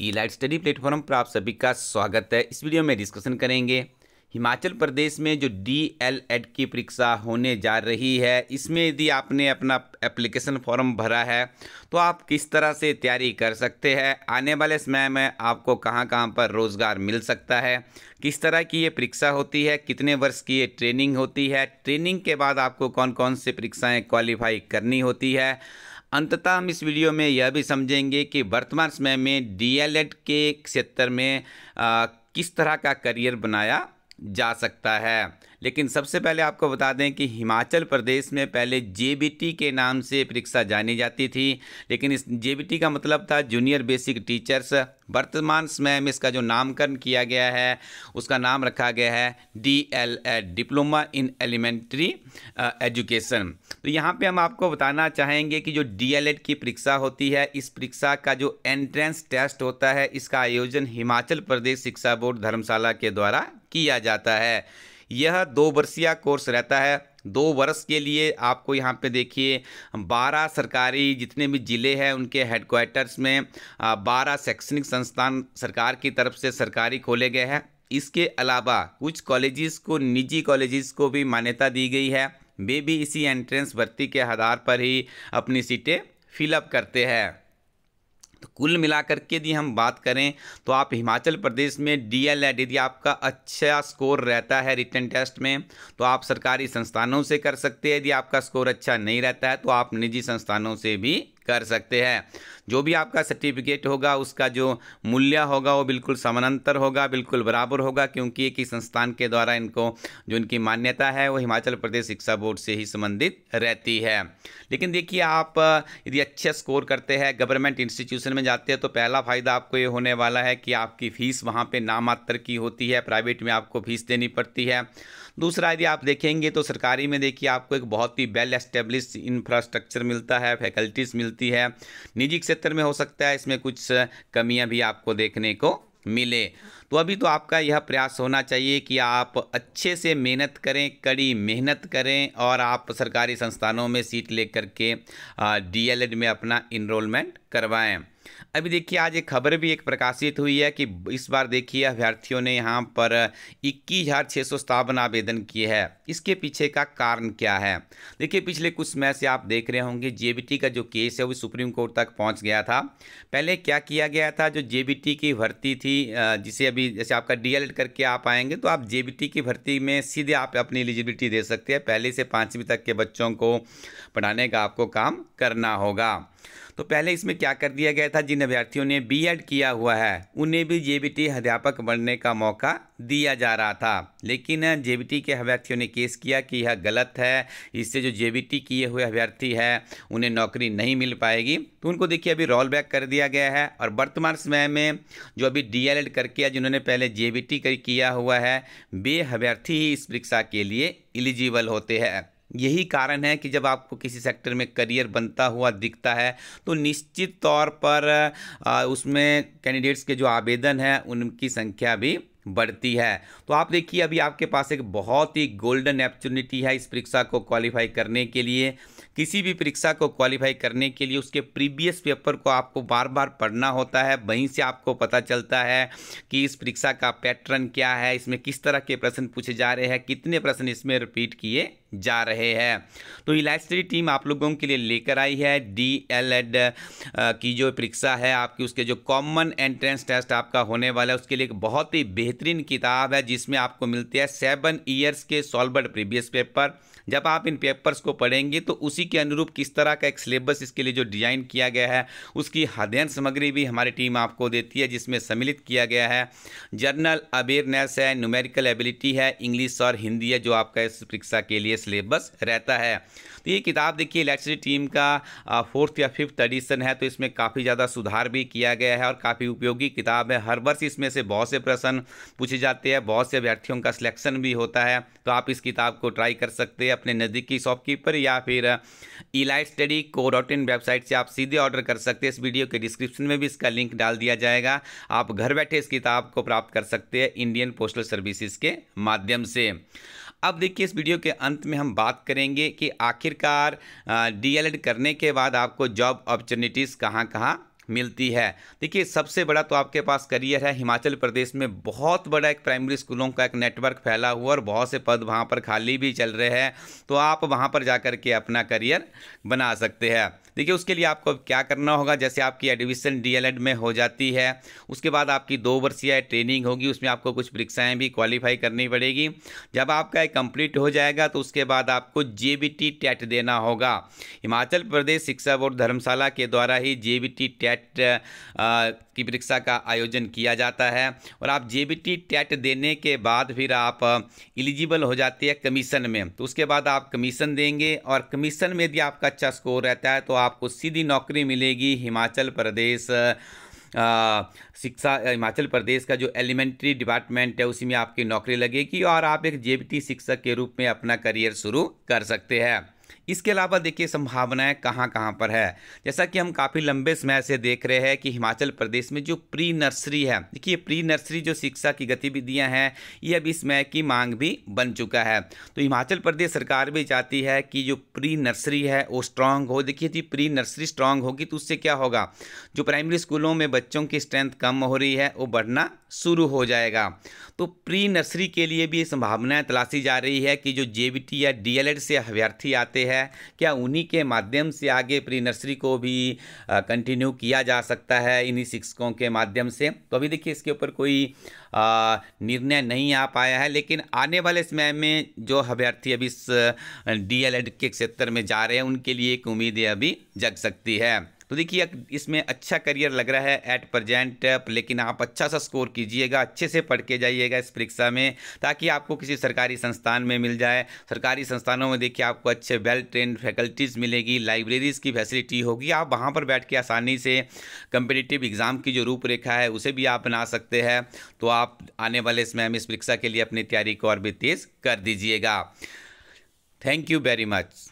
ई light study platform पर आप सभी का स्वागत है इस वीडियो में डिस्कशन करेंगे हिमाचल प्रदेश में जो डी एल एड की परीक्षा होने जा रही है इसमें यदि आपने अपना एप्लीकेशन फॉर्म भरा है तो आप किस तरह से तैयारी कर सकते हैं आने वाले समय में आपको कहां कहां पर रोज़गार मिल सकता है किस तरह की ये परीक्षा होती है कितने वर्ष की ये ट्रेनिंग होती है ट्रेनिंग के बाद आपको कौन कौन सी परीक्षाएँ क्वालिफाई करनी होती है अंततः हम इस वीडियो में यह भी समझेंगे कि वर्तमान समय में डीएलएड के क्षेत्र में आ, किस तरह का करियर बनाया जा सकता है लेकिन सबसे पहले आपको बता दें कि हिमाचल प्रदेश में पहले जे के नाम से परीक्षा जानी जाती थी लेकिन इस जे का मतलब था जूनियर बेसिक टीचर्स वर्तमान समय में इसका जो नामकरण किया गया है उसका नाम रखा गया है D L Ed diploma in elementary education तो यहाँ पे हम आपको बताना चाहेंगे कि जो डी एल एड की परीक्षा होती है इस परीक्षा का जो एंट्रेंस टेस्ट होता है इसका आयोजन हिमाचल प्रदेश शिक्षा बोर्ड धर्मशाला के द्वारा किया जाता है यह दो वर्षीय कोर्स रहता है दो वर्ष के लिए आपको यहाँ पे देखिए बारह सरकारी जितने भी ज़िले हैं उनके हेडक्वार्टर्स में बारह शैक्षणिक संस्थान सरकार की तरफ से सरकारी खोले गए हैं इसके अलावा कुछ कॉलेजेस को निजी कॉलेजेस को भी मान्यता दी गई है वे भी इसी एंट्रेंस भर्ती के आधार पर ही अपनी सीटें फिलअप करते हैं तो कुल मिलाकर के यदि हम बात करें तो आप हिमाचल प्रदेश में डी एल एड यदि आपका अच्छा स्कोर रहता है रिटर्न टेस्ट में तो आप सरकारी संस्थानों से कर सकते हैं यदि आपका स्कोर अच्छा नहीं रहता है तो आप निजी संस्थानों से भी कर सकते हैं जो भी आपका सर्टिफिकेट होगा उसका जो मूल्य होगा वो बिल्कुल समानांतर होगा बिल्कुल बराबर होगा क्योंकि एक ही संस्थान के द्वारा इनको जो इनकी मान्यता है वो हिमाचल प्रदेश शिक्षा बोर्ड से ही संबंधित रहती है लेकिन देखिए आप यदि अच्छे स्कोर करते हैं गवर्नमेंट इंस्टीट्यूशन में जाते हैं तो पहला फ़ायदा आपको ये होने वाला है कि आपकी फ़ीस वहाँ पर नामात्र की होती है प्राइवेट में आपको फ़ीस देनी पड़ती है दूसरा यदि आप देखेंगे तो सरकारी में देखिए आपको एक बहुत ही वेल एस्टेब्लिश इंफ्रास्ट्रक्चर मिलता है फैकल्टीज़ मिलती है निजी क्षेत्र में हो सकता है इसमें कुछ कमियाँ भी आपको देखने को मिले तो अभी तो आपका यह प्रयास होना चाहिए कि आप अच्छे से मेहनत करें कड़ी मेहनत करें और आप सरकारी संस्थानों में सीट लेकर के डीएलएड में अपना इनरोलमेंट करवाएं अभी देखिए आज एक खबर भी एक प्रकाशित हुई है कि इस बार देखिए अभ्यर्थियों ने यहाँ पर इक्कीस हज़ार छः सौ सतावन आवेदन किए हैं इसके पीछे का कारण क्या है देखिए पिछले कुछ समय से आप देख रहे होंगे जेबीटी का जो केस है वो सुप्रीम कोर्ट तक पहुँच गया था पहले क्या किया गया था जो जे की भर्ती थी जिसे अभी जैसे आपका डी करके आप आएंगे तो आप जे की भर्ती में सीधे आप अपनी एलिजिबिलिटी दे सकते हैं पहले से पाँचवीं तक के बच्चों को पढ़ाने का आपको काम करना होगा तो पहले इसमें क्या कर दिया गया था जिन अभ्यर्थियों ने बी किया हुआ है उन्हें भी जे अध्यापक बनने का मौका दिया जा रहा था लेकिन जे के अभ्यर्थियों ने केस किया कि यह गलत है इससे जो जे किए हुए अभ्यर्थी है उन्हें नौकरी नहीं मिल पाएगी तो उनको देखिए अभी रोल बैक कर दिया गया है और वर्तमान समय में जो अभी डी करके जिन्होंने पहले जे कर किया हुआ है वे अभ्यर्थी ही इस परीक्षा के लिए एलिजिबल होते हैं यही कारण है कि जब आपको किसी सेक्टर में करियर बनता हुआ दिखता है तो निश्चित तौर पर उसमें कैंडिडेट्स के जो आवेदन हैं उनकी संख्या भी बढ़ती है तो आप देखिए अभी आपके पास एक बहुत ही गोल्डन अपॉर्चुनिटी है इस परीक्षा को क्वालिफाई करने के लिए किसी भी परीक्षा को क्वालिफाई करने के लिए उसके प्रीवियस पेपर को आपको बार बार पढ़ना होता है वहीं से आपको पता चलता है कि इस परीक्षा का पैटर्न क्या है इसमें किस तरह के प्रश्न पूछे जा रहे हैं कितने प्रश्न इसमें रिपीट किए जा रहे हैं तो ये टीम आप लोगों के लिए लेकर आई है डी एल एड की जो परीक्षा है आपकी उसके जो कॉमन एंट्रेंस टेस्ट आपका होने वाला है उसके लिए एक बहुत ही बेहतरीन किताब है जिसमें आपको मिलती है सेवन ईयर्स के सॉल्वर्ड प्रीवियस पेपर जब आप इन पेपर्स को पढ़ेंगे तो उसी के अनुरूप किस तरह का एक सिलेबस इसके लिए जो डिजाइन किया गया है उसकी अध्ययन सामग्री भी हमारी टीम आपको देती है जिसमें सम्मिलित किया गया है जर्नल अवेयरनेस है न्यूमेरिकल एबिलिटी है इंग्लिश और हिंदी है जो आपका इस परीक्षा के लिए सिलेबस रहता है तो ये किताब देखिए इलेक्ट्रिसिटी टीम का फोर्थ या फिफ्थ एडिशन है तो इसमें काफ़ी ज़्यादा सुधार भी किया गया है और काफ़ी उपयोगी किताब है हर वर्ष इसमें से बहुत से प्रश्न पूछे जाते हैं बहुत से अभ्यर्थियों का सिलेक्शन भी होता है तो आप इस किताब को ट्राई कर सकते हैं अपने नज़दीकी शॉपकीपर या फिर Elite Study co dot in website से आप सीधे ऑर्डर कर सकते हैं इस वीडियो के डिस्क्रिप्शन में भी इसका लिंक डाल दिया जाएगा आप घर बैठे इस किताब को प्राप्त कर सकते हैं इंडियन पोस्टल सर्विसेज के माध्यम से अब देखिए इस वीडियो के अंत में हम बात करेंगे कि आखिरकार डीएलएड करने के बाद आपको जॉब अपॉर्चुनिटीज़ कहाँ कहाँ मिलती है देखिए सबसे बड़ा तो आपके पास करियर है हिमाचल प्रदेश में बहुत बड़ा एक प्राइमरी स्कूलों का एक नेटवर्क फैला हुआ और बहुत से पद वहाँ पर खाली भी चल रहे हैं तो आप वहाँ पर जा कर के अपना करियर बना सकते हैं देखिए उसके लिए आपको क्या करना होगा जैसे आपकी एडमिशन डीएलएड में हो जाती है उसके बाद आपकी दो वर्षीय ट्रेनिंग होगी उसमें आपको कुछ परीक्षाएँ भी क्वालिफाई करनी पड़ेगी जब आपका कंप्लीट हो जाएगा तो उसके बाद आपको जे टेट देना होगा हिमाचल प्रदेश शिक्षा बोर्ड धर्मशाला के द्वारा ही जे टेट की परीक्षा का आयोजन किया जाता है और आप जे टेट देने के बाद फिर आप एलिजिबल हो जाते हैं कमीशन में तो उसके बाद आप कमीशन देंगे और कमीशन में यदि आपका अच्छा स्कोर रहता है तो आपको सीधी नौकरी मिलेगी हिमाचल प्रदेश शिक्षा हिमाचल प्रदेश का जो एलिमेंट्री डिपार्टमेंट है उसी में आपकी नौकरी लगेगी और आप एक जे शिक्षक के रूप में अपना करियर शुरू कर सकते हैं इसके अलावा देखिए संभावनाएं कहाँ कहाँ पर है जैसा कि हम काफ़ी लंबे समय से देख रहे हैं कि हिमाचल प्रदेश में जो प्री नर्सरी है देखिए प्री नर्सरी जो शिक्षा की गतिविधियाँ हैं ये अब इस समय की मांग भी बन चुका है तो हिमाचल प्रदेश सरकार भी चाहती है कि जो प्री नर्सरी है वो स्ट्रांग हो देखिए जी प्री नर्सरी स्ट्रांग होगी तो उससे क्या होगा जो प्राइमरी स्कूलों में बच्चों की स्ट्रेंथ कम हो रही है वो बढ़ना शुरू हो जाएगा तो प्री नर्सरी के लिए भी संभावनाएँ तलाशी जा रही है कि जो जे या डी से अभ्यर्थी आते सकते हैं क्या उन्हीं के माध्यम से आगे प्री नर्सरी को भी कंटिन्यू किया जा सकता है इन्हीं शिक्षकों के माध्यम से तो अभी देखिए इसके ऊपर कोई निर्णय नहीं आ पाया है लेकिन आने वाले समय में जो अभ्यर्थी अभी इस डी के क्षेत्र में जा रहे हैं उनके लिए एक उम्मीद अभी जग सकती है तो देखिए इसमें अच्छा करियर लग रहा है एट प्रजेंट लेकिन आप अच्छा सा स्कोर कीजिएगा अच्छे से पढ़ के जाइएगा इस परीक्षा में ताकि आपको किसी सरकारी संस्थान में मिल जाए सरकारी संस्थानों में देखिए आपको अच्छे वेल ट्रेन फैकल्टीज़ मिलेगी लाइब्रेरीज़ की फैसिलिटी होगी आप वहाँ पर बैठ के आसानी से कंपिटिटिव एग्ज़ाम की जो रूपरेखा है उसे भी आप बना सकते हैं तो आप आने वाले समय में इस परीक्षा के लिए अपनी तैयारी को और भी तेज़ कर दीजिएगा थैंक यू वेरी मच